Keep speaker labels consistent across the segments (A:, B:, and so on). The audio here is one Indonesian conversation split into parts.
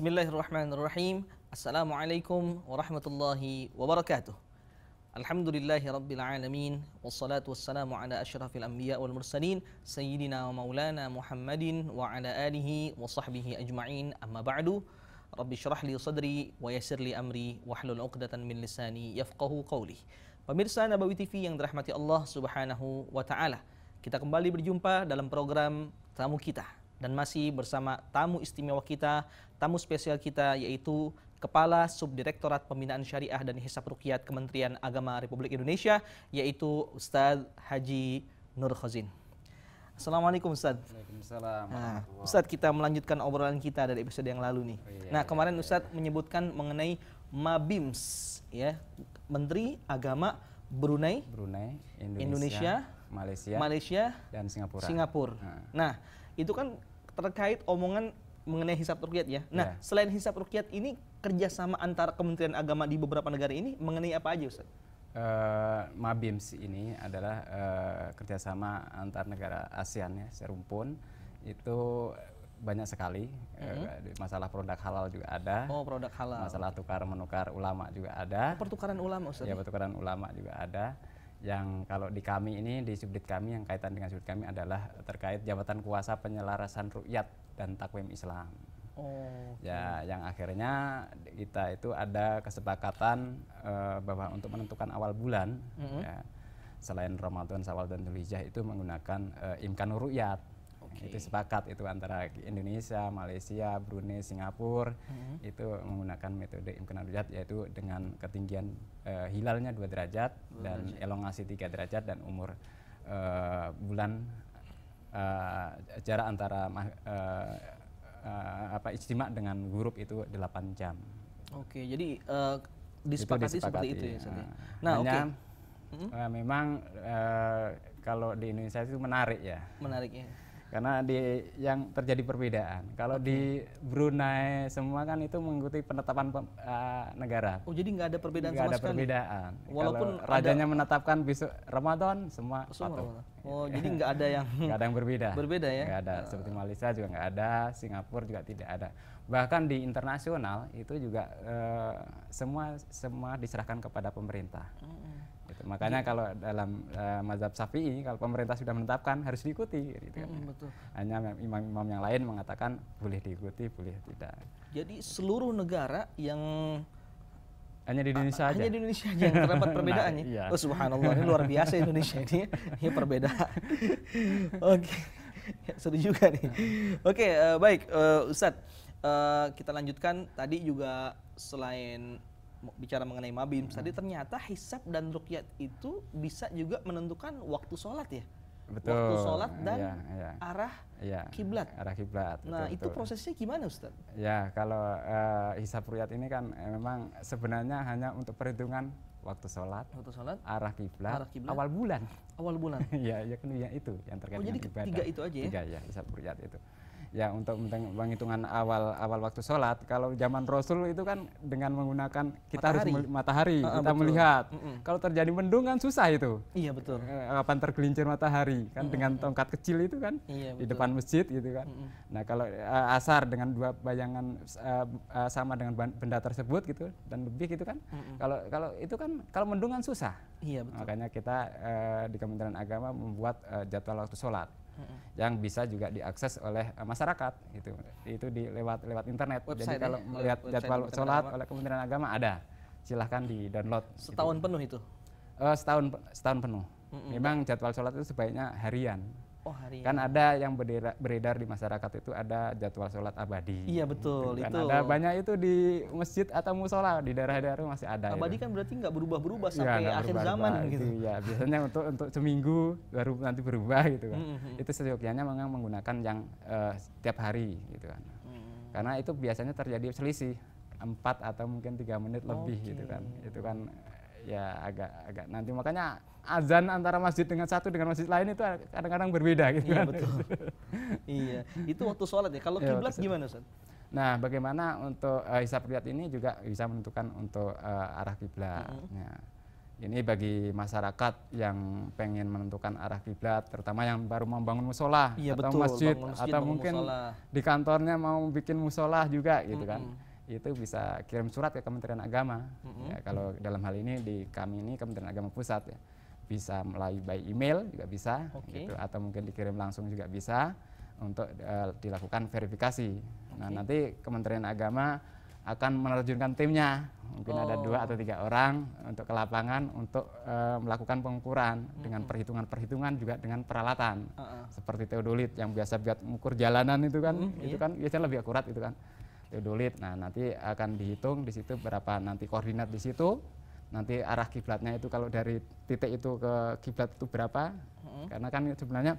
A: Bismillahirrahmanirrahim. Assalamualaikum warahmatullahi wabarakatuh. Alhamdulillahi rabbil alamin wassalatu wassalamu ala asyrafil anbiya wal mursalin sayyidina wa maulana Muhammadin wa ala alihi wa sahbihi ajma'in amma ba'du rabbi syrah li sadri wa yasir li amri wa hlul 'uqdatan min lisani yafqahu qawli. Pemirsa Nabawi TV yang dirahmati Allah Subhanahu wa taala. Kita kembali berjumpa dalam program tamu kita dan masih bersama tamu istimewa kita tamu spesial kita yaitu Kepala Subdirektorat Pembinaan Syariah dan Hisab Rukyat Kementerian Agama Republik Indonesia yaitu Ustadz Haji Nur Khazin. Assalamualaikum Ustaz. Waalaikumsalam. Nah, Ustaz kita melanjutkan obrolan kita dari episode yang lalu nih. Oh, iya, nah, iya, kemarin iya, Ustaz menyebutkan mengenai Mabims ya, Menteri Agama Brunei,
B: Brunei, Indonesia, Indonesia Malaysia, Malaysia dan Singapura. Singapura. Nah,
A: nah itu kan terkait omongan mengenai hisap rukyat ya. Nah, yeah. selain hisap rukyat ini kerjasama antara Kementerian Agama di beberapa negara ini mengenai apa aja Ustaz?
B: Uh, eh, Mabims ini adalah uh, kerjasama antar negara ASEAN ya, serumpun itu banyak sekali mm-hmm. Eh, masalah produk halal juga ada oh produk halal masalah tukar menukar ulama juga ada pertukaran ulama Ustaz ya, ya? pertukaran ulama juga ada yang kalau di kami ini di subdit kami yang kaitan dengan subdit kami adalah terkait jabatan kuasa penyelarasan rukyat dan takwim Islam. Oh. Ya, yang akhirnya kita itu ada kesepakatan uh, bahwa untuk menentukan awal bulan mm -hmm. ya, selain Ramadan, Sawal dan Dzulhijjah itu menggunakan uh, eh, imkan rukyat. Okay. Itu sepakat itu antara Indonesia, Malaysia, Brunei, Singapura hmm. itu menggunakan metode imkan derajat yaitu dengan ketinggian uh, hilalnya 2 derajat Bulan dan derajat. elongasi 3 derajat dan umur uh, bulan uh, jarak antara uh, uh, apa istimak dengan huruf itu 8 jam.
A: Oke, okay, jadi uh, disepakati, itu disepakati seperti itu ya. ya. Ah. Nah, hanya, Okay.
B: Uh, mm-hmm. memang uh, kalau di Indonesia itu menarik ya. Menarik ya karena di yang terjadi perbedaan. Kalau okay. di Brunei semua kan itu mengikuti penetapan uh, negara. Oh
A: jadi nggak ada perbedaan gak sama ada sekali. perbedaan.
B: Walaupun Kalau rajanya ada... menetapkan besok Ramadan semua patuh. Oh jadi nggak ada yang nggak ada yang berbeda. Berbeda ya? Nggak ada. Ah. Seperti Malaysia juga nggak ada, Singapura juga tidak ada. Bahkan di internasional itu juga uh, semua semua diserahkan kepada pemerintah. Mm -hmm gitu. Makanya iya. kalau dalam uh, mazhab Syafi'i kalau pemerintah sudah menetapkan harus diikuti gitu kan. Hmm, betul. Hanya imam-imam yang lain mengatakan boleh diikuti, boleh tidak.
A: Jadi seluruh negara yang hanya di Indonesia hanya aja. Hanya di Indonesia aja yang terdapat nah, perbedaannya. Nah, iya. Oh subhanallah ini luar biasa Indonesia ini. Ini perbedaan. Oke. Okay. Ya, seru juga nih. Oke, okay, uh, eh, baik uh, Ustadz. Uh, kita lanjutkan tadi juga selain bicara mengenai mabim hmm. tadi ternyata hisab dan rukyat itu bisa juga menentukan waktu sholat ya
B: betul. waktu sholat iya, dan ya, ya. arah ya, kiblat. Arah kiblat. Nah betul, itu betul.
A: prosesnya gimana Ustaz?
B: Ya kalau uh, hisab rukyat ini kan eh, memang sebenarnya hanya untuk perhitungan waktu sholat, waktu sholat arah kiblat, arah kiblat, awal bulan. Awal bulan. ya, ya, ya itu yang terkait oh, dengan jadi ibadah. tiga itu aja ya? Tiga ya hisab rukyat itu ya untuk penghitungan awal awal waktu sholat kalau zaman Rasul itu kan dengan menggunakan kita matahari. harus matahari uh, kita betul. melihat uh, uh. kalau terjadi mendung kan susah itu iya betul eh, kapan tergelincir matahari kan uh, uh, dengan tongkat kecil itu kan iya, di depan masjid gitu kan uh, uh. nah kalau uh, asar dengan dua bayangan uh, uh, sama dengan benda tersebut gitu dan lebih gitu kan uh, uh. kalau kalau itu kan kalau mendung kan susah iya betul makanya kita uh, di Kementerian Agama membuat uh, jadwal waktu sholat yang bisa juga diakses oleh uh, masyarakat itu itu di lewat lewat internet website jadi ya? kalau ya? melihat jadwal sholat oleh Kementerian Agama ada silahkan di download gitu. setahun gitu. penuh itu uh, setahun setahun penuh mm -hmm. memang jadwal sholat itu sebaiknya harian Oh, hari kan ada yang berdera, beredar di masyarakat itu ada jadwal sholat abadi. Iya betul gitu kan itu. Ada banyak itu di masjid atau musola di daerah-daerah masih ada. Abadi
A: itu. kan berarti nggak berubah-berubah
B: iya, sampai ya, akhir berubah zaman gitu. Iya biasanya untuk untuk seminggu baru nanti berubah gitu kan. Mm -hmm. Itu seyogyanya memang menggunakan yang uh, setiap hari gitu kan. Mm -hmm. Karena itu biasanya terjadi selisih empat atau mungkin tiga menit okay. lebih gitu kan. Itu kan ya agak agak nanti makanya azan antara masjid dengan satu dengan masjid lain itu kadang-kadang berbeda gitu iya, kan. Betul.
A: iya, itu waktu sholat ya. Kalau iya, kiblat ya, gimana Ustaz?
B: Nah, bagaimana untuk uh, eh, hisab lihat ini juga bisa menentukan untuk uh, arah kiblat. Mm -hmm. ya. Ini bagi masyarakat yang pengen menentukan arah kiblat, terutama yang baru membangun musola iya, atau betul, masjid, masjid atau mungkin musola. di kantornya mau bikin musola juga gitu mm -hmm. kan itu bisa kirim surat ke Kementerian Agama. Mm-hmm. Ya, kalau dalam hal ini di kami ini Kementerian Agama Pusat ya. Bisa melalui by email juga bisa okay. gitu atau mungkin dikirim langsung juga bisa untuk uh, dilakukan verifikasi. Okay. Nah, nanti Kementerian Agama akan menerjunkan timnya. Mungkin oh. ada dua oh. atau tiga orang untuk ke lapangan untuk uh, melakukan pengukuran mm-hmm. dengan perhitungan-perhitungan juga dengan peralatan. Uh-uh. Seperti teodolit yang biasa buat mengukur jalanan itu kan, mm-hmm. itu iya. kan biasanya lebih akurat itu kan teodolit. Nah, nanti akan dihitung di situ berapa nanti koordinat di situ. Nanti arah kiblatnya itu kalau dari titik itu ke kiblat itu berapa? Hmm. Karena kan sebenarnya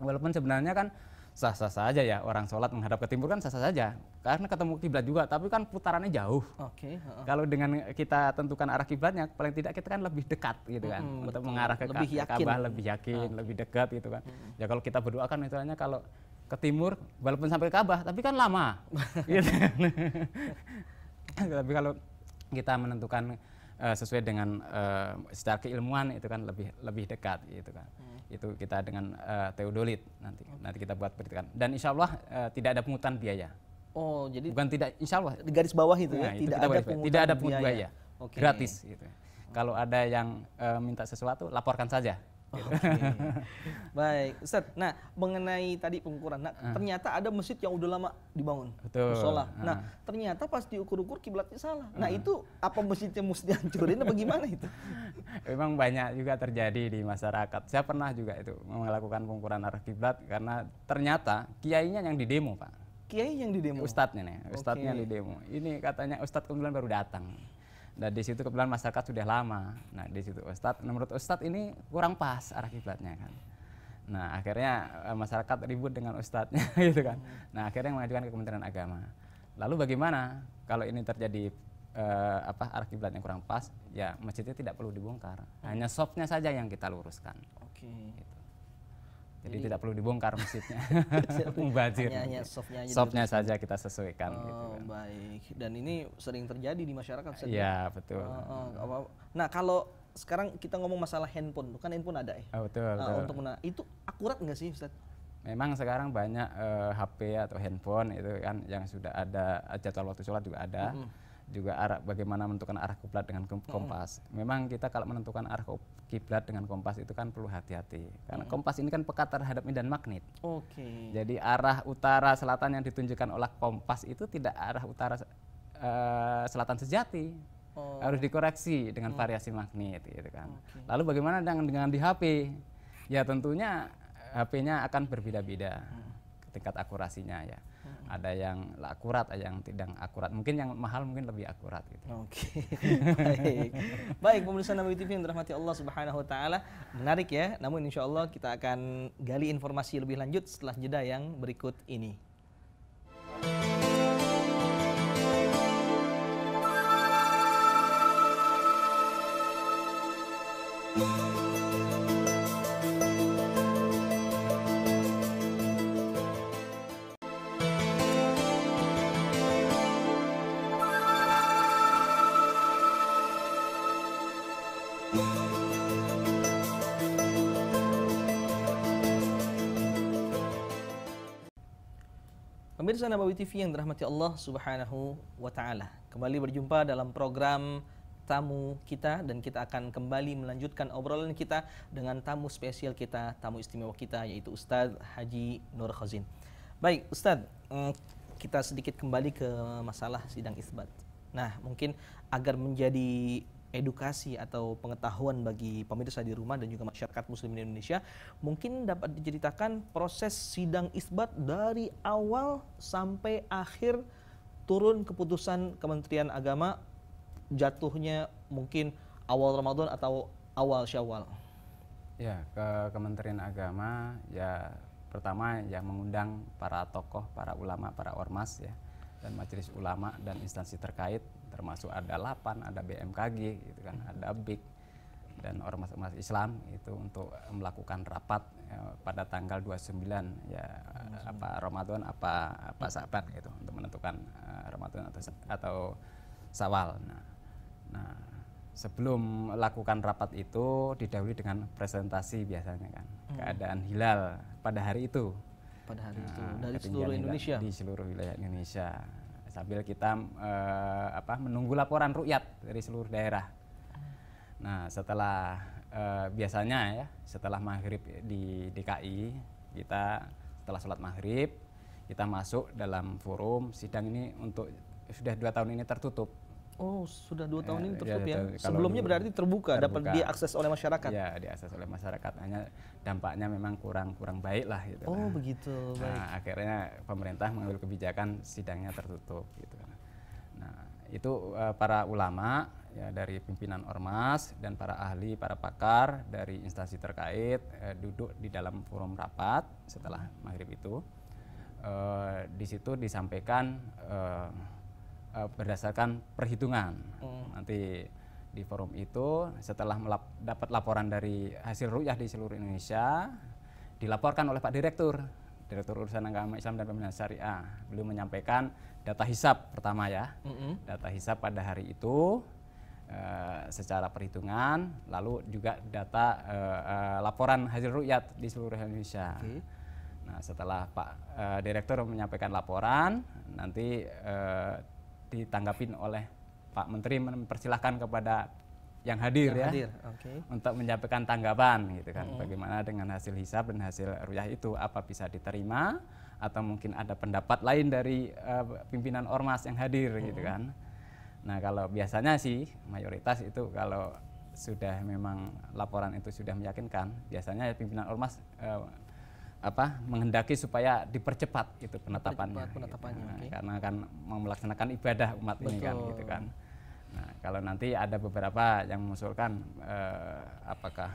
B: walaupun sebenarnya kan sah-sah saja ya orang sholat menghadap ke timur kan sah-sah saja karena ketemu kiblat juga tapi kan putarannya jauh. Oke. Okay, uh. Kalau dengan kita tentukan arah kiblatnya paling tidak kita kan lebih dekat gitu kan mm, untuk betul. mengarah ke lebih Kabah lebih yakin, uh. lebih dekat gitu kan. Hmm. Ya kalau kita berdoa kan misalnya kalau ke timur walaupun sampai Ka'bah tapi kan lama gitu. tapi kalau kita menentukan uh, sesuai dengan uh, secara keilmuan itu kan lebih lebih dekat gitu kan hmm. itu kita dengan uh, eh, teodolit nanti okay. nanti kita buat perhitungan. dan insya Allah uh, tidak ada pungutan biaya
A: oh jadi bukan tidak insya Allah di garis bawah itu ya? nah, ya itu tidak, ada pungutan tidak ada pungutan biaya, biaya. Okay. gratis
B: gitu. Hmm. kalau ada
A: yang uh, minta sesuatu laporkan saja Okay. Baik, Ustaz. Nah, mengenai tadi pengukuran, nah, uh. ternyata ada masjid yang udah lama dibangun, musola. Uh. Ah. Nah, ternyata pas diukur-ukur kiblatnya salah. Uh. Nah, ah. itu apa masjidnya mesti dihancurin atau bagaimana itu?
B: Memang banyak juga terjadi di masyarakat. Saya pernah juga itu melakukan pengukuran arah kiblat karena ternyata kiainya yang didemo, Pak. Kiai yang didemo. Ustadznya nih, ustadznya okay. didemo. Ini katanya ustadz kemudian baru datang nah di situ kebetulan masyarakat sudah lama. Nah di situ Ustadz, nah, menurut Ustadz ini kurang pas arah kiblatnya kan. Nah akhirnya eh, masyarakat ribut dengan Ustadznya gitu kan. Nah akhirnya mengajukan ke Kementerian Agama. Lalu bagaimana kalau ini terjadi eh, apa arah kiblatnya kurang pas? Ya masjidnya tidak perlu dibongkar, hanya softnya saja yang kita luruskan.
A: Oke. Okay. Gitu.
B: Jadi, tidak perlu dibongkar masjidnya. Mubazir. Hanya, softnya, aja softnya saja kita sesuaikan. Gitu
A: oh, kan. Baik. Dan ini sering terjadi di masyarakat. Iya ya? betul. Oh, oh, nah kalau sekarang kita ngomong masalah handphone, kan handphone ada ya. Oh, betul. Nah, Untuk mana itu akurat nggak sih
B: Memang sekarang banyak HP eh, atau handphone itu kan yang sudah ada jadwal waktu sholat juga ada juga arah bagaimana menentukan arah kiblat dengan kompas. Mm. Memang kita kalau menentukan arah kiblat dengan kompas itu kan perlu hati-hati karena mm. kompas ini kan pekater terhadap medan magnet.
A: Oke. Okay. Jadi
B: arah utara selatan yang ditunjukkan oleh kompas itu tidak arah utara uh, selatan sejati. Oh. Harus dikoreksi dengan mm. variasi magnet gitu kan. Okay. Lalu bagaimana dengan dengan di HP? Ya tentunya HP-nya akan berbeda-beda mm. tingkat akurasinya ya ada yang akurat ada yang tidak akurat
A: mungkin yang mahal mungkin lebih akurat gitu oke baik baik pemirsa Nabi TV yang dirahmati Allah Subhanahu wa taala menarik ya namun insya Allah kita akan gali informasi lebih lanjut setelah jeda yang berikut ini thank you Pemirsa Nabawi TV yang dirahmati Allah Subhanahu wa taala. Kembali berjumpa dalam program tamu kita dan kita akan kembali melanjutkan obrolan kita dengan tamu spesial kita, tamu istimewa kita yaitu Ustadz Haji Nur Khazin. Baik, Ustadz, mm, kita sedikit kembali ke masalah sidang isbat. Nah, mungkin agar menjadi edukasi atau pengetahuan bagi pemirsa di rumah dan juga masyarakat muslim di Indonesia mungkin dapat diceritakan proses sidang isbat dari awal sampai akhir turun keputusan Kementerian Agama jatuhnya mungkin awal Ramadan atau awal Syawal.
B: Ya, ke Kementerian Agama ya pertama ya mengundang para tokoh, para ulama, para ormas ya dan majelis ulama dan instansi terkait termasuk ada LAPAN, ada BMKG gitu kan, hmm. ada BIK dan ormas-ormas Islam itu untuk melakukan rapat ya, pada tanggal 29 ya hmm. apa Ramadan apa apa Saban gitu untuk menentukan uh, Ramadan atau atau Sawal. Nah, nah sebelum lakukan rapat itu didahului dengan presentasi biasanya kan hmm. keadaan hilal pada hari
A: itu pada hari nah, itu dari seluruh Indonesia
B: di seluruh wilayah Indonesia sambil kita eh, apa, menunggu laporan rukyat dari seluruh daerah. Nah setelah eh, biasanya ya setelah maghrib di DKI kita setelah sholat maghrib kita masuk dalam forum sidang ini untuk sudah dua tahun ini tertutup
A: Oh, sudah dua tahun ya, ini tertutup ya. ya. Sebelumnya dulu, berarti terbuka, terbuka, dapat diakses
B: oleh masyarakat. Ya, diakses oleh masyarakat. Hanya dampaknya memang kurang kurang baik lah gitu.
A: Oh, nah. begitu. Nah,
B: akhirnya pemerintah mengambil kebijakan sidangnya tertutup gitu. Nah, itu uh, para ulama ya dari pimpinan ormas dan para ahli, para pakar dari instansi terkait uh, duduk di dalam forum rapat setelah maghrib itu. Uh, di situ disampaikan uh, uh, berdasarkan perhitungan. Hmm. Nanti di forum itu setelah melap, dapat laporan dari hasil ruyah di seluruh Indonesia dilaporkan oleh Pak Direktur Direktur Urusan Agama Islam dan Pembinaan Syariah beliau menyampaikan data hisap pertama ya mm -hmm. data hisap pada hari itu e, secara perhitungan lalu juga data e, e, laporan hasil ruyat di seluruh Indonesia okay. nah setelah Pak e, Direktur menyampaikan laporan nanti e, ditanggapin oleh Pak Menteri mempersilahkan kepada yang hadir yang ya hadir. Okay. untuk menyampaikan tanggapan gitu kan mm. bagaimana dengan hasil hisab dan hasil ruyah itu apa bisa diterima atau mungkin ada pendapat lain dari uh, pimpinan ormas yang hadir mm. gitu kan nah kalau biasanya sih mayoritas itu kalau sudah memang laporan itu sudah meyakinkan biasanya pimpinan ormas uh, apa menghendaki supaya dipercepat gitu penetapannya. Percepat, gitu. penetapannya gitu. nah, okay. Karena akan mau melaksanakan ibadah umat Betul. ini kan gitu kan. Nah, kalau nanti ada beberapa yang mengusulkan eh, apakah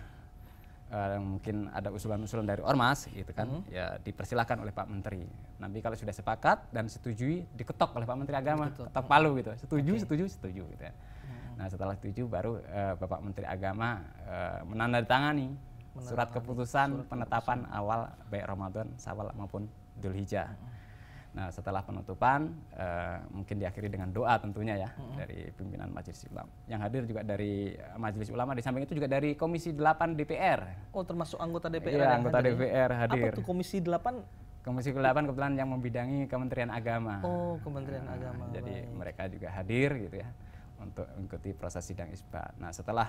B: eh, mungkin ada usulan-usulan dari ormas gitu kan hmm. ya dipersilahkan oleh Pak Menteri. Nanti kalau sudah sepakat dan setujui diketok oleh Pak Menteri Agama, Betul. ketok palu gitu. Setuju, okay. setuju, setuju gitu ya. Hmm. Nah, setelah setuju baru eh, Bapak Menteri Agama eh, menandatangani surat keputusan surat penetapan keputusan. awal baik Ramadan, sawal maupun Dzulhijjah. Nah, setelah penutupan uh, mungkin diakhiri dengan doa tentunya ya hmm. dari pimpinan Majelis Ulama. Yang hadir juga dari eh, Majelis Ulama di samping itu juga dari Komisi 8 DPR. Oh, termasuk anggota DPR. Iya, anggota hadir. Ya? DPR hadir. Apa itu Komisi 8? Komisi 8 kebetulan yang membidangi Kementerian Agama.
A: Oh, Kementerian nah, Agama.
B: Jadi baik. mereka juga hadir gitu ya untuk mengikuti proses sidang isbat. Nah, setelah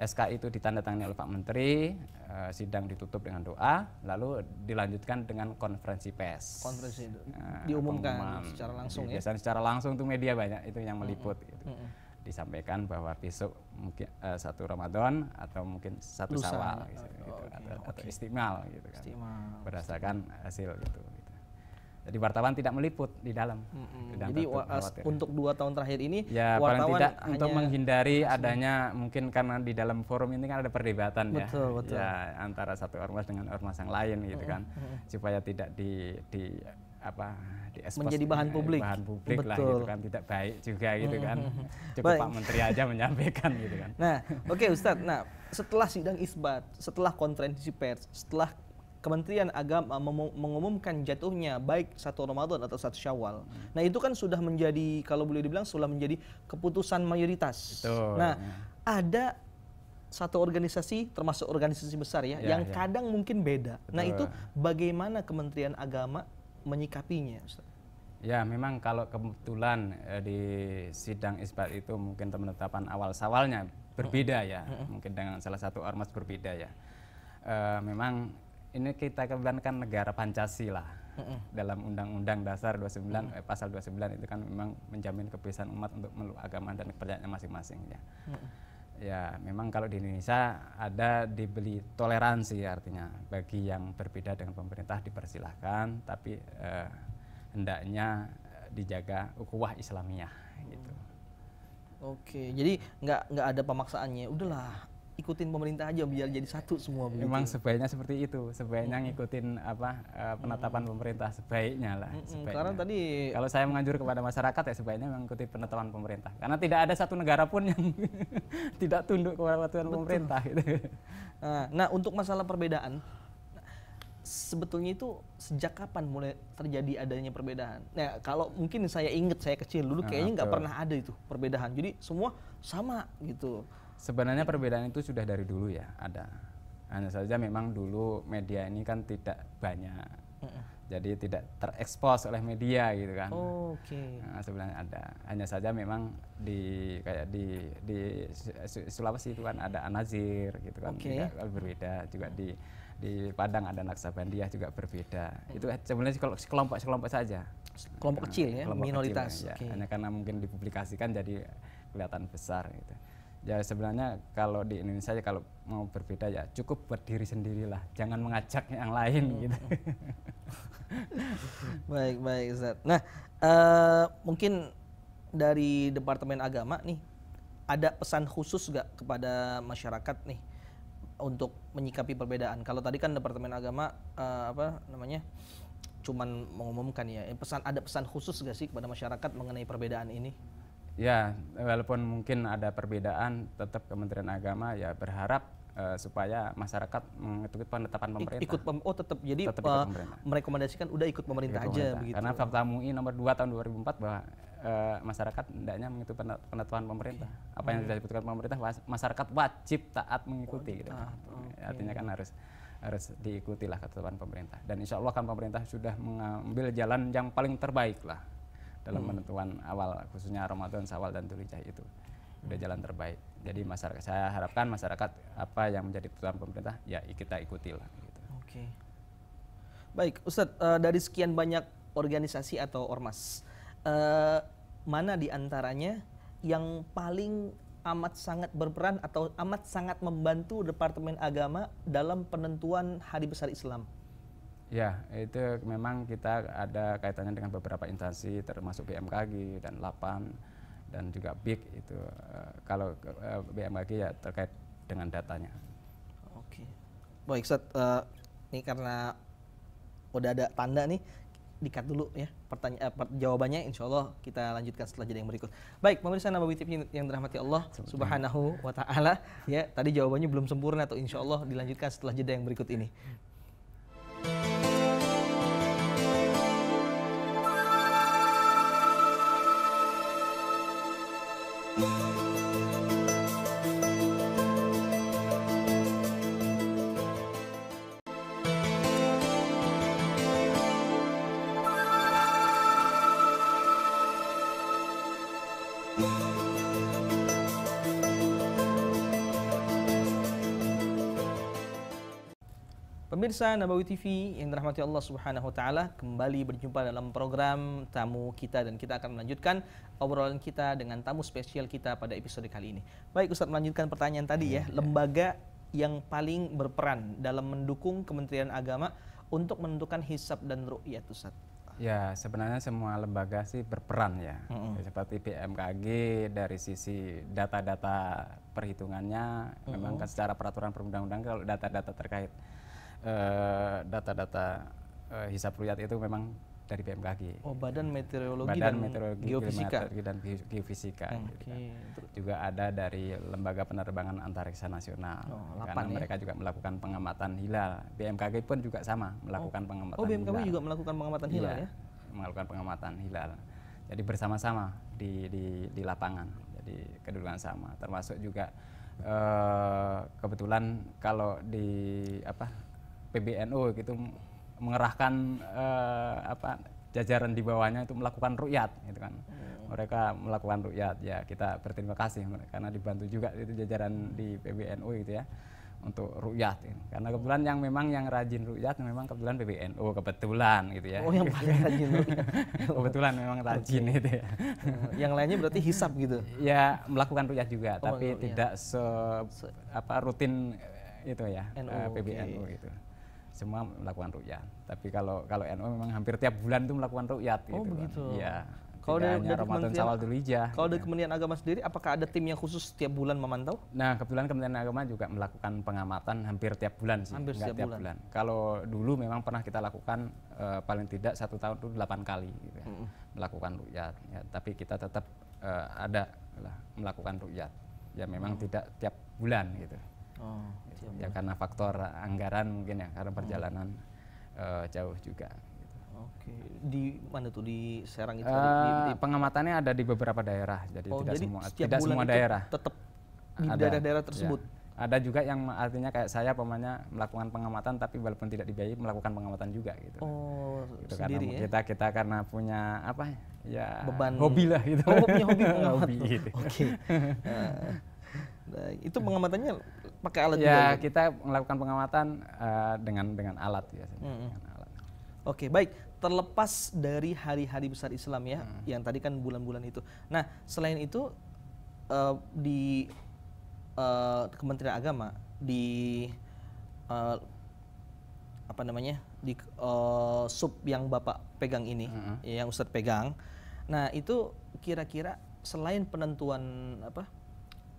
B: SK itu ditandatangani oleh Pak Menteri, uh, sidang ditutup dengan doa, lalu dilanjutkan dengan konferensi pers. Konferensi itu uh, diumumkan pengumuman. secara langsung Biasanya ya. Biasanya secara langsung tuh media banyak itu yang meliput mm -hmm. gitu. Mm -hmm. Disampaikan bahwa besok mungkin uh, satu Ramadan atau mungkin satu Lusa, Sawal gitu, oh, gitu okay. atau, okay. istimal gitu kan. Berdasarkan hasil gitu. Jadi wartawan tidak meliput di dalam. Mm-hmm. Jadi
A: untuk dua tahun terakhir ini, ya paling tidak untuk menghindari adanya
B: mungkin karena di dalam forum ini kan ada perdebatan ya. betul, ya, betul. ya antara satu ormas dengan ormas yang lain gitu mm-hmm. kan, supaya tidak di, di apa di menjadi bahan publik bahan publik Betul. lah gitu kan tidak baik juga gitu kan cukup baik. Pak Menteri aja menyampaikan gitu kan
A: nah oke okay, Ustadz nah setelah sidang isbat setelah konferensi pers setelah Kementerian Agama eh, mengumumkan jatuhnya baik satu Ramadan atau satu Syawal. Hmm. Nah, itu kan sudah menjadi kalau boleh dibilang sudah menjadi keputusan mayoritas. Betul. Nah, ada satu organisasi termasuk organisasi besar ya, ya yang ya. kadang mungkin beda. Nah, Betul. Nah, itu bagaimana Kementerian Agama menyikapinya, Ustaz?
B: Ya, memang kalau kebetulan eh, di sidang isbat itu mungkin penetapan awal sawalnya berbeda ya, mungkin dengan salah satu ormas berbeda ya. E, memang ini kita kebankan negara Pancasila mm-hmm. dalam Undang-Undang Dasar 29 mm eh, Pasal 29 itu kan memang menjamin kebebasan umat untuk meluk agama dan kepercayaannya masing-masing ya. Mm-hmm. Ya, memang kalau di Indonesia ada dibeli toleransi artinya bagi yang berbeda dengan pemerintah dipersilahkan tapi eh, hendaknya eh, dijaga ukuah Islamiyah
A: gitu. Oke, jadi nggak nggak ada pemaksaannya. Udahlah, ikutin pemerintah aja biar jadi satu semua begitu. Memang
B: sebaiknya seperti itu, sebaiknya hmm.
A: ngikutin apa
B: eh, penetapan hmm. pemerintah sebaiknya lah. Hmm. Sebaiknya. Karena tadi kalau saya menganjur kepada masyarakat ya sebaiknya mengikuti penetapan pemerintah. Karena tidak ada satu negara pun yang tidak tunduk kepada peraturan pemerintah.
A: Gitu. Nah, nah, untuk masalah perbedaan sebetulnya itu sejak kapan mulai terjadi adanya perbedaan? Nah, kalau mungkin saya ingat saya kecil dulu ah, kayaknya nggak pernah ada itu perbedaan. Jadi semua sama gitu. Sebenarnya perbedaan itu
B: sudah dari dulu ya ada. Hanya saja memang dulu media ini kan tidak banyak. jadi tidak terekspos oleh media gitu kan. Oh, Oke. Okay. Nah, sebenarnya ada. Hanya saja memang di kayak di di Sulawesi itu kan ada Anazir gitu kan, okay. juga berbeda juga di di Padang ada Naksabandiah juga berbeda. Hmm. Itu eh, sebenarnya kalau sekelompok sekelompok saja.
A: Kelompok kecil ya, kelompok minoritas. Kecil, ya. Okay. Hanya karena
B: mungkin dipublikasikan jadi kelihatan besar gitu ya sebenarnya kalau di Indonesia ya kalau mau berbeda ya cukup berdiri sendirilah jangan mengajak yang lain hmm. gitu
A: baik baik Ustaz. nah uh, mungkin dari Departemen Agama nih ada pesan khusus gak kepada masyarakat nih untuk menyikapi perbedaan kalau tadi kan Departemen Agama uh, apa namanya cuman mengumumkan ya eh, pesan ada pesan khusus gak sih kepada masyarakat mengenai perbedaan ini
B: Ya, walaupun mungkin ada perbedaan, tetap Kementerian Agama ya berharap uh, supaya masyarakat mengikuti penetapan pemerintah. Ikut pem oh tetap jadi tetap uh,
A: merekomendasikan udah ikut pemerintah ikut aja pemerintah. begitu. Karena
B: Fakta MUI nomor 2 tahun 2004 bahwa uh, masyarakat hendaknya mengikuti penetapan pemerintah. Okay. Apa yang iya. sudah diputuskan pemerintah masyarakat wajib taat mengikuti wajib gitu. Taat. Ya, okay. Artinya kan harus harus diikutilah ketetapan pemerintah dan insya Allah kan pemerintah sudah mengambil jalan yang paling terbaik lah dalam hmm. penentuan awal khususnya Ramadan, Sawal dan Dzulhijjah itu udah jalan terbaik. Jadi masyarakat saya harapkan masyarakat apa yang menjadi keputusan pemerintah ya kita ikutilah. Gitu.
A: Oke, baik Ustadz uh, dari sekian banyak organisasi atau ormas uh, mana diantaranya yang paling amat sangat berperan atau amat sangat membantu Departemen Agama dalam penentuan hari besar Islam?
B: Ya, itu memang kita ada kaitannya dengan beberapa instansi termasuk BMKG dan LAPAN dan juga BIG itu eh, kalau eh, BMKG ya terkait dengan datanya.
A: Oke. Baik, Ustaz, uh, ini karena udah ada tanda nih dikat dulu ya pertanyaan eh, jawabannya insya Allah kita lanjutkan setelah jeda yang berikut baik pemirsa Nabawi TV yang dirahmati Allah subhanahu wa taala ya tadi jawabannya belum sempurna atau insya Allah dilanjutkan setelah jeda yang berikut ini Thank you. Pemirsa Nabawi TV yang dirahmati Allah Subhanahu wa taala, kembali berjumpa dalam program tamu kita dan kita akan melanjutkan obrolan kita dengan tamu spesial kita pada episode kali ini. Baik, Ustaz melanjutkan pertanyaan tadi ya, iya, iya. lembaga yang paling berperan dalam mendukung Kementerian Agama untuk menentukan hisab dan ru'yat Ustaz.
B: Ya, sebenarnya semua lembaga sih berperan ya. Mm -hmm. Seperti BMKG dari sisi data-data perhitungannya, mm -hmm. memang kan secara peraturan perundang-undang kalau data-data terkait Eh, data-data uh, uh, hisap ruyat itu memang dari BMKG.
A: Oh, Badan Meteorologi Badan dan Meteorologi Geofisika
B: dan Geofisika. Okay. Gitu kan. Juga ada dari Lembaga Penerbangan Antariksa Nasional. Oh, 8, karena ya? mereka juga melakukan pengamatan hilal. BMKG pun juga sama melakukan oh. pengamatan hilal. Oh, BMKG hilal. juga melakukan pengamatan iya, hilal ya? ya? Melakukan pengamatan hilal. Jadi bersama-sama di, di di lapangan. Jadi kedudukan sama termasuk juga uh, kebetulan kalau di apa PBNU gitu mengerahkan uh, apa jajaran di bawahnya itu melakukan rukyat gitu kan. Hmm. Mereka melakukan rukyat ya kita berterima kasih karena dibantu juga itu jajaran di PBNU gitu ya untuk rukyat gitu. karena kebetulan yang memang yang rajin rukyat memang kebetulan PBNU kebetulan gitu ya oh yang paling rajin kebetulan memang rajin okay. itu ya oh, yang lainnya berarti
A: hisap gitu
B: ya melakukan rukyat juga oh, tapi tidak se, se apa rutin itu ya PBNU eh, gitu semua melakukan rukyat. Tapi kalau kalau NU memang hampir tiap bulan itu melakukan rukyat. Oh gitu begitu. Ya Kalau dari, hanya dari Ramadan Sawal Dulijah. Kalau dari iya. Kementerian Agama sendiri, apakah ada tim yang khusus setiap bulan memantau? Nah, kebetulan Kementerian Agama juga melakukan pengamatan hampir tiap bulan sih. Hampir setiap tiap bulan. bulan. Kalau dulu memang pernah kita lakukan uh, paling tidak satu tahun itu delapan kali gitu ya, mm -hmm. melakukan rukyat. Ya, tapi kita tetap uh, ada lah, melakukan rukyat. Ya memang mm -hmm. tidak tiap bulan gitu. Oh, ya karena faktor anggaran mungkin ya karena perjalanan hmm. uh, jauh juga. Gitu.
A: Oke, okay. di mana tuh di Serang itu? Uh, di, eh, di,
B: pengamatannya ada di beberapa daerah, jadi oh, tidak jadi semua tidak semua daerah. Tetap di daerah-daerah ya. tersebut. Ya. Ada juga yang artinya kayak saya pemanya melakukan pengamatan tapi walaupun tidak dibiayai melakukan pengamatan juga gitu.
A: Oh,
B: gitu, sendiri ya? kita kita karena punya apa ya beban hobi lah gitu. Oh, punya hobi pengamatan. hobi gitu. Oke. Okay. Nah, itu pengamatannya pakai alat ya, juga? Ya
A: kita melakukan pengamatan
B: uh, dengan dengan alat ya -hmm.
A: dengan alat. Oke baik terlepas dari hari-hari besar Islam ya hmm. yang tadi kan bulan-bulan itu. Nah selain itu uh, di uh, Kementerian Agama di uh, apa namanya di uh, sub yang bapak pegang ini hmm. yang Ustadz pegang. Nah itu kira-kira selain penentuan apa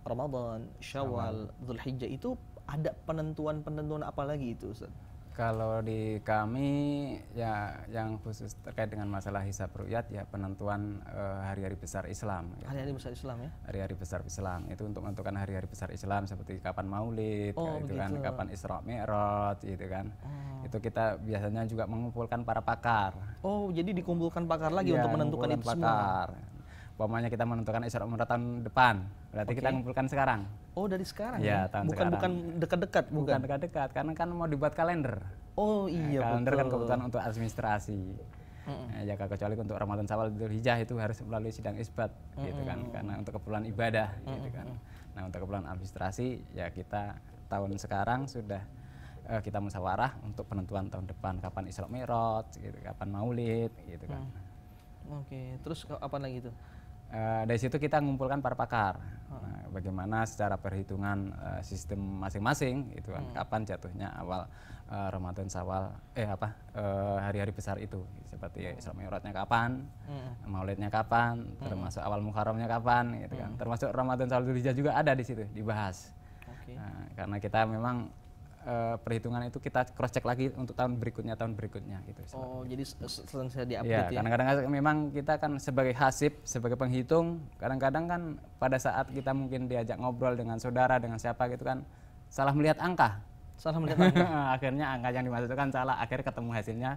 A: Ramadan, Syawal, Zulhijjah itu ada penentuan-penentuan apa lagi itu Ustaz?
B: Kalau di kami ya yang khusus terkait dengan masalah hisab rukyat ya penentuan eh, hari-hari uh, besar Islam. Ya.
A: Hari-hari besar Islam ya?
B: Hari-hari besar Islam itu untuk menentukan hari-hari besar Islam seperti kapan Maulid, oh, gitu kan, kapan Isra Mi'raj, gitu kan. Oh. Itu kita biasanya juga mengumpulkan para pakar. Oh jadi dikumpulkan pakar lagi ya, untuk menentukan itu pakar. semua. Pokoknya kita menentukan Isra Umrah tahun depan. Berarti okay. kita ngumpulkan sekarang.
A: Oh, dari sekarang. Ya, ya? tahun bukan, sekarang. Bukan
B: dekat-dekat, bukan. dekat-dekat karena kan mau dibuat kalender. Oh, iya nah, Kalender kan betul. kan kebutuhan untuk administrasi. Mm-hmm. Ya kecuali untuk Ramadan Syawal hijah itu harus melalui sidang isbat mm-hmm. gitu kan karena untuk keperluan ibadah mm-hmm. gitu kan. Nah, untuk keperluan administrasi ya kita tahun sekarang sudah uh, kita musyawarah untuk penentuan tahun depan kapan Isra Mi'raj gitu, kapan Maulid gitu kan. Mm.
A: Oke, okay. terus apa lagi itu?
B: e, dari situ kita mengumpulkan para pakar nah, bagaimana secara perhitungan e, sistem masing-masing itu kan hmm. kapan jatuhnya awal e, Ramadan Sawal eh apa hari-hari e, besar itu seperti hmm. Isra kapan, hmm. Maulidnya kapan, hmm. termasuk awal Muharramnya kapan gitu kan. Hmm. Termasuk Ramadan Sawal juga ada di situ dibahas. Nah, karena kita memang uh, perhitungan itu kita cross check lagi untuk tahun berikutnya tahun berikutnya gitu.
A: Oh, jadi setelah saya diupdate ya. ya? Kadang-kadang
B: kan memang kita kan sebagai hasib, sebagai penghitung, kadang-kadang kan pada saat kita mungkin diajak ngobrol dengan saudara, dengan siapa gitu kan salah melihat angka.
A: Salah melihat angka.
B: akhirnya angka yang dimaksud itu kan salah, akhirnya ketemu hasilnya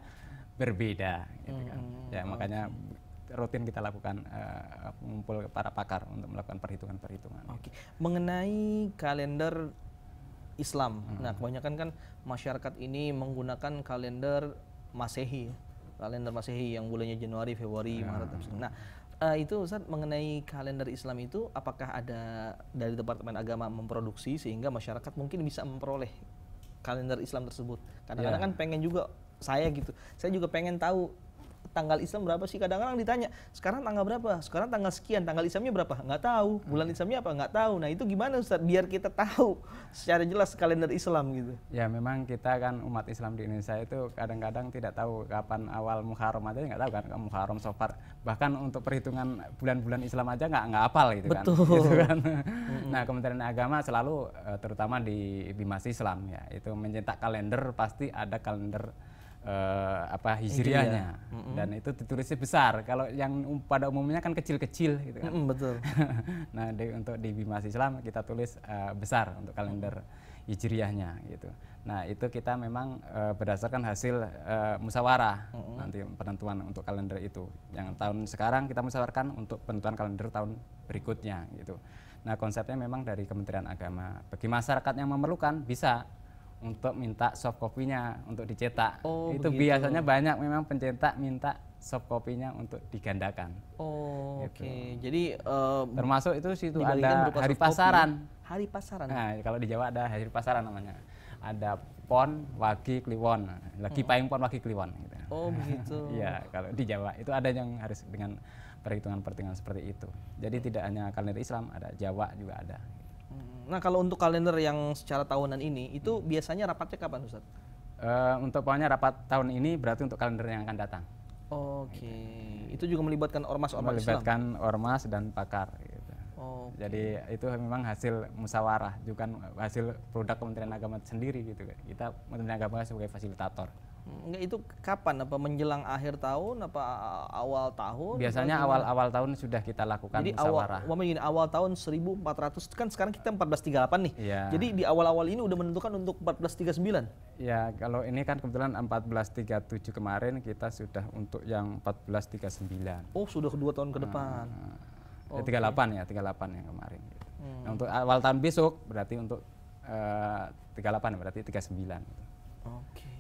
B: berbeda
A: gitu kan. Hmm, hmm ya, hmm, makanya
B: rutin kita lakukan uh, eh, mengumpul para pakar untuk melakukan perhitungan-perhitungan. Oke. Okay.
A: Mengenai kalender Islam. Hmm. Nah, kebanyakan kan masyarakat ini menggunakan kalender Masehi, kalender Masehi yang bulannya Januari, Februari, hmm. Maret. Nah, uh, itu Ustaz mengenai kalender Islam itu apakah ada dari Departemen Agama memproduksi sehingga masyarakat mungkin bisa memperoleh kalender Islam tersebut. Kadang-kadang yeah. kan pengen juga saya gitu. Saya juga pengen tahu tanggal Islam berapa sih? Kadang-kadang ditanya, sekarang tanggal berapa? Sekarang tanggal sekian, tanggal Islamnya berapa? Nggak tahu. Hmm. Bulan Islamnya apa? Nggak tahu. Nah itu gimana Ustaz? Biar kita tahu secara jelas kalender Islam gitu. Ya memang kita kan umat Islam di Indonesia itu kadang-kadang tidak tahu
B: kapan awal Muharram aja nggak tahu kan Muharram Sofar. Bahkan untuk perhitungan bulan-bulan Islam aja nggak nggak apal gitu kan. Betul. Gitu kan. nah Kementerian Agama selalu eh, terutama di Bimas Islam ya itu mencetak kalender pasti ada kalender uh, apa hijriahnya mm -hmm. dan itu ditulisnya besar kalau yang pada umumnya kan kecil-kecil gitu kan mm -hmm, betul nah di, untuk di Bimas Islam kita tulis uh, besar untuk kalender hijriahnya gitu nah itu kita memang uh, berdasarkan hasil uh, musyawarah mm -hmm. nanti penentuan untuk kalender itu yang tahun sekarang kita musyawarkan untuk penentuan kalender tahun berikutnya gitu nah konsepnya memang dari Kementerian Agama bagi masyarakat yang memerlukan bisa untuk minta soft copy-nya untuk dicetak. Oh, itu begitu. biasanya banyak memang pencetak minta soft copy-nya untuk digandakan.
A: Oh, gitu. oke. Okay. Jadi uh, termasuk itu situ ada hari pasaran. Hari pasaran. Nah,
B: kalau di Jawa ada hari pasaran namanya. Ada pon, wagi, kliwon. Lagi hmm. paing pon, wagi, kliwon gitu.
A: Oh, begitu. Iya,
B: kalau di Jawa itu ada yang harus dengan perhitungan-perhitungan seperti itu. Jadi tidak hanya kalender Islam, ada Jawa juga ada.
A: Nah kalau untuk kalender yang secara tahunan ini itu hmm. biasanya rapatnya kapan Ustaz? Uh,
B: eh, untuk pokoknya rapat tahun ini berarti untuk kalender yang akan datang.
A: Oke, okay. Gitu. itu juga melibatkan ormas-ormas Melibatkan
B: ormas dan pakar. Gitu.
A: okay. Jadi
B: itu memang hasil musawarah bukan hasil produk Kementerian Agama sendiri gitu. Kita Kementerian Agama sebagai fasilitator.
A: Enggak itu kapan apa menjelang akhir tahun apa awal tahun? Biasanya awal-awal
B: tahun sudah kita lakukan Jadi musyawarah.
A: Awal, awal tahun 1400 kan sekarang kita 1438 nih. Ya. Jadi di awal-awal ini udah menentukan untuk 1439.
B: Ya, kalau ini kan kebetulan 1437 kemarin kita sudah untuk yang 1439.
A: Oh, sudah dua tahun ke depan. Nah, okay.
B: 38 ya, 38 yang kemarin. Hmm. Nah, untuk awal tahun besok berarti untuk eh, uh, 38 berarti 39 gitu.
A: Oke. Okay.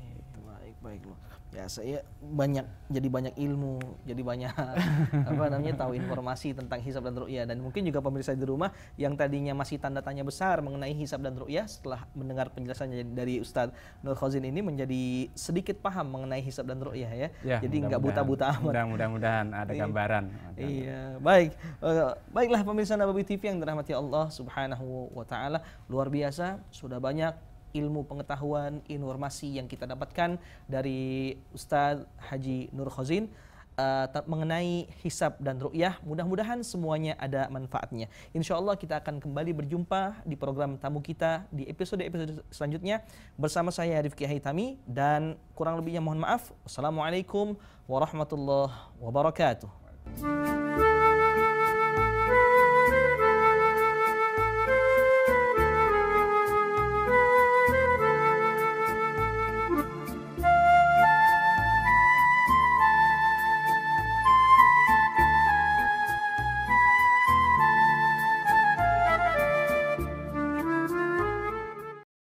A: Baik loh. Ya saya banyak jadi banyak ilmu, jadi banyak apa namanya tahu informasi tentang hisab dan ruqyah dan mungkin juga pemirsa di rumah yang tadinya masih tanda tanya besar mengenai hisab dan ruqyah setelah mendengar penjelasan dari Ustadz Nur Khazin ini menjadi sedikit paham mengenai hisab dan ruqyah ya. ya. Jadi nggak buta-buta amat. Mudah-mudahan ada iya. gambaran. Iya, baik. Eh, baiklah pemirsa Nabawi TV yang dirahmati Allah Subhanahu wa taala, luar biasa sudah banyak ilmu pengetahuan, informasi yang kita dapatkan dari Ustadz Haji Nur Khazin uh, eh, mengenai hisab dan ru'yah. Mudah-mudahan semuanya ada manfaatnya. Insya Allah kita akan kembali berjumpa di program tamu kita di episode-episode selanjutnya bersama saya Rifki Haitami dan kurang lebihnya mohon maaf. assalamualaikum warahmatullahi wabarakatuh.